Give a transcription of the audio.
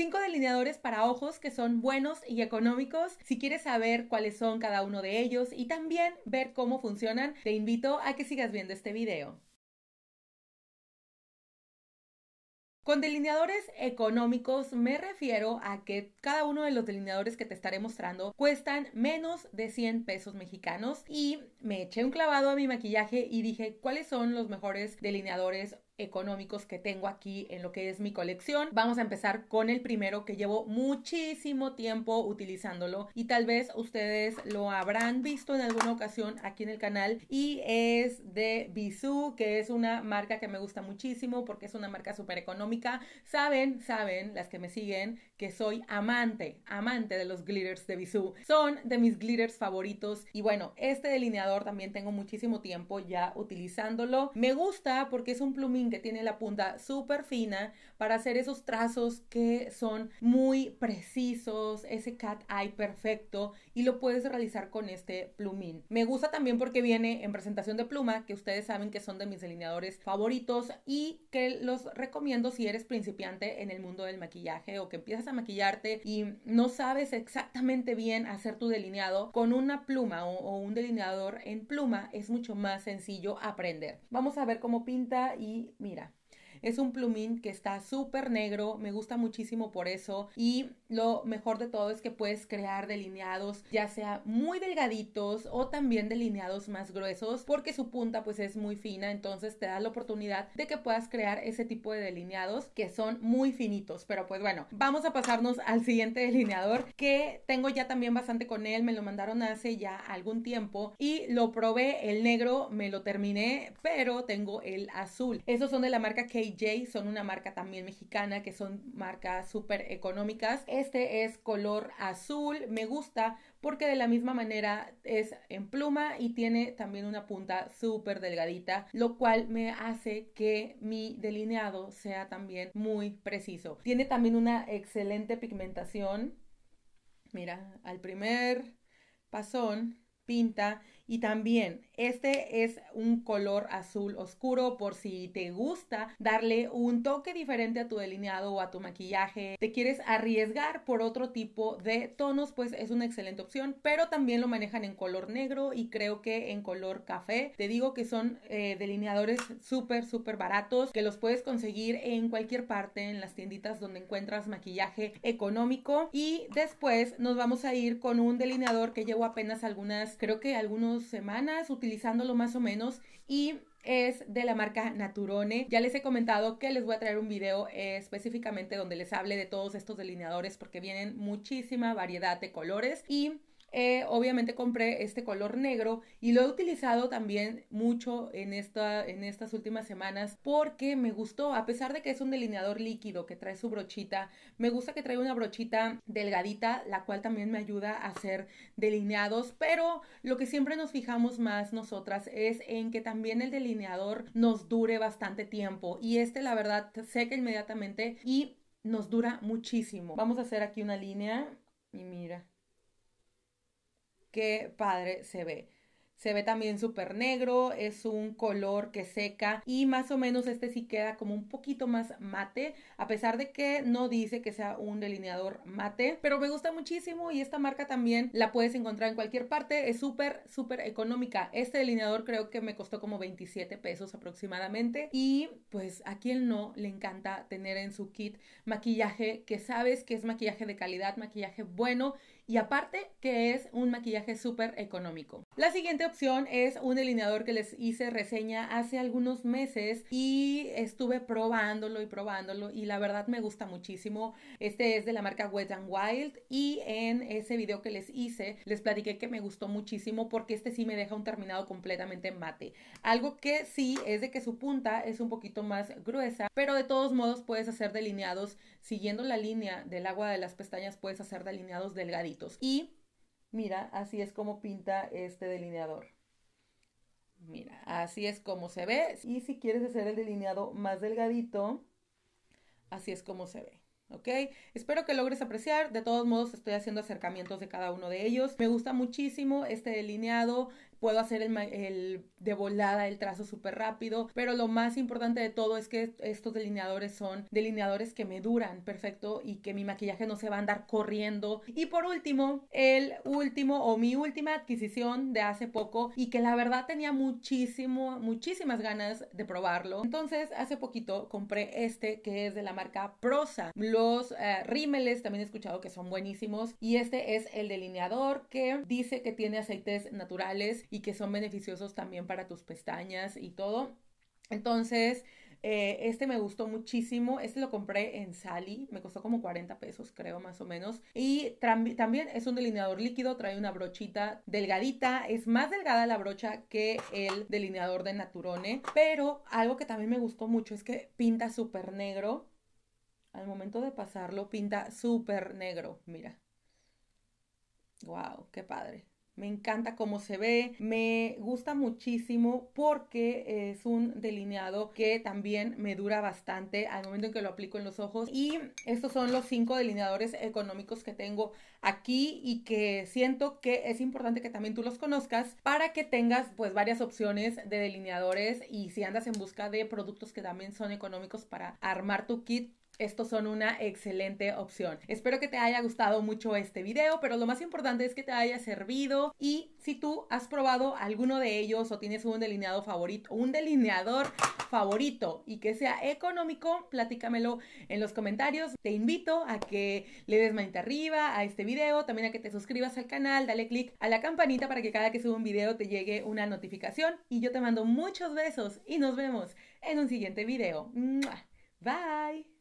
Cinco delineadores para ojos que son buenos y económicos. Si quieres saber cuáles son cada uno de ellos y también ver cómo funcionan, te invito a que sigas viendo este video. Con delineadores económicos me refiero a que cada uno de los delineadores que te estaré mostrando cuestan menos de 100 pesos mexicanos y me eché un clavado a mi maquillaje y dije cuáles son los mejores delineadores económicos que tengo aquí en lo que es mi colección. Vamos a empezar con el primero que llevo muchísimo tiempo utilizándolo y tal vez ustedes lo habrán visto en alguna ocasión aquí en el canal y es de Bisú, que es una marca que me gusta muchísimo porque es una marca súper económica. Saben, saben, las que me siguen, que soy amante, amante de los glitters de Bisú. Son de mis glitters favoritos y bueno, este delineador también tengo muchísimo tiempo ya utilizándolo. Me gusta porque es un plumín que tiene la punta súper fina para hacer esos trazos que son muy precisos, ese cat eye perfecto y lo puedes realizar con este plumín. Me gusta también porque viene en presentación de pluma, que ustedes saben que son de mis delineadores favoritos y que los recomiendo si eres principiante en el mundo del maquillaje o que empiezas a maquillarte y no sabes exactamente bien hacer tu delineado con una pluma o, o un delineador en pluma es mucho más sencillo aprender. Vamos a ver cómo pinta y Mira, es un plumín que está súper negro, me gusta muchísimo por eso y lo mejor de todo es que puedes crear delineados ya sea muy delgaditos o también delineados más gruesos porque su punta pues es muy fina, entonces te da la oportunidad de que puedas crear ese tipo de delineados que son muy finitos, pero pues bueno, vamos a pasarnos al siguiente delineador que tengo ya también bastante con él, me lo mandaron hace ya algún tiempo y lo probé el negro, me lo terminé, pero tengo el azul. esos son de la marca K son una marca también mexicana que son marcas súper económicas. Este es color azul, me gusta porque de la misma manera es en pluma y tiene también una punta súper delgadita, lo cual me hace que mi delineado sea también muy preciso. Tiene también una excelente pigmentación. Mira, al primer pasón pinta y también este es un color azul oscuro por si te gusta darle un toque diferente a tu delineado o a tu maquillaje. Te quieres arriesgar por otro tipo de tonos, pues es una excelente opción, pero también lo manejan en color negro y creo que en color café. Te digo que son eh, delineadores súper, súper baratos, que los puedes conseguir en cualquier parte, en las tienditas donde encuentras maquillaje económico. Y después nos vamos a ir con un delineador que llevo apenas algunas, creo que algunos semanas utilizándolo más o menos y es de la marca Naturone. Ya les he comentado que les voy a traer un video específicamente donde les hable de todos estos delineadores porque vienen muchísima variedad de colores y eh, obviamente compré este color negro y lo he utilizado también mucho en, esta, en estas últimas semanas porque me gustó, a pesar de que es un delineador líquido que trae su brochita, me gusta que trae una brochita delgadita, la cual también me ayuda a hacer delineados, pero lo que siempre nos fijamos más nosotras es en que también el delineador nos dure bastante tiempo y este la verdad seca inmediatamente y nos dura muchísimo. Vamos a hacer aquí una línea y mira, qué padre se ve se ve también súper negro, es un color que seca y más o menos este sí queda como un poquito más mate, a pesar de que no dice que sea un delineador mate, pero me gusta muchísimo y esta marca también la puedes encontrar en cualquier parte, es súper, súper económica. Este delineador creo que me costó como 27 pesos aproximadamente y pues a quien no le encanta tener en su kit maquillaje que sabes que es maquillaje de calidad, maquillaje bueno y aparte que es un maquillaje súper económico. La siguiente es un delineador que les hice reseña hace algunos meses y estuve probándolo y probándolo y la verdad me gusta muchísimo. Este es de la marca Wet and Wild y en ese video que les hice les platiqué que me gustó muchísimo porque este sí me deja un terminado completamente mate. Algo que sí es de que su punta es un poquito más gruesa, pero de todos modos puedes hacer delineados siguiendo la línea del agua de las pestañas, puedes hacer delineados delgaditos. Y Mira, así es como pinta este delineador. Mira, así es como se ve. Y si quieres hacer el delineado más delgadito, así es como se ve. ¿ok? Espero que logres apreciar. De todos modos, estoy haciendo acercamientos de cada uno de ellos. Me gusta muchísimo este delineado puedo hacer el, de volada el trazo súper rápido, pero lo más importante de todo es que estos delineadores son delineadores que me duran perfecto y que mi maquillaje no se va a andar corriendo. Y por último, el último o mi última adquisición de hace poco y que la verdad tenía muchísimo, muchísimas ganas de probarlo. Entonces, hace poquito compré este que es de la marca Prosa. Los eh, rímeles también he escuchado que son buenísimos y este es el delineador que dice que tiene aceites naturales y que son beneficiosos también para tus pestañas y todo. Entonces, eh, este me gustó muchísimo. Este lo compré en Sally. Me costó como 40 pesos, creo, más o menos. Y también es un delineador líquido. Trae una brochita delgadita. Es más delgada la brocha que el delineador de Naturone. Pero algo que también me gustó mucho es que pinta súper negro. Al momento de pasarlo, pinta súper negro. Mira. ¡Wow! ¡Qué padre! me encanta cómo se ve, me gusta muchísimo porque es un delineado que también me dura bastante al momento en que lo aplico en los ojos. Y estos son los cinco delineadores económicos que tengo aquí y que siento que es importante que también tú los conozcas para que tengas pues varias opciones de delineadores y si andas en busca de productos que también son económicos para armar tu kit estos son una excelente opción. Espero que te haya gustado mucho este video, pero lo más importante es que te haya servido y si tú has probado alguno de ellos o tienes un delineado favorito, un delineador favorito y que sea económico, platícamelo en los comentarios. Te invito a que le des manita arriba a este video, también a que te suscribas al canal, dale click a la campanita para que cada que suba un video te llegue una notificación y yo te mando muchos besos y nos vemos en un siguiente video. Bye.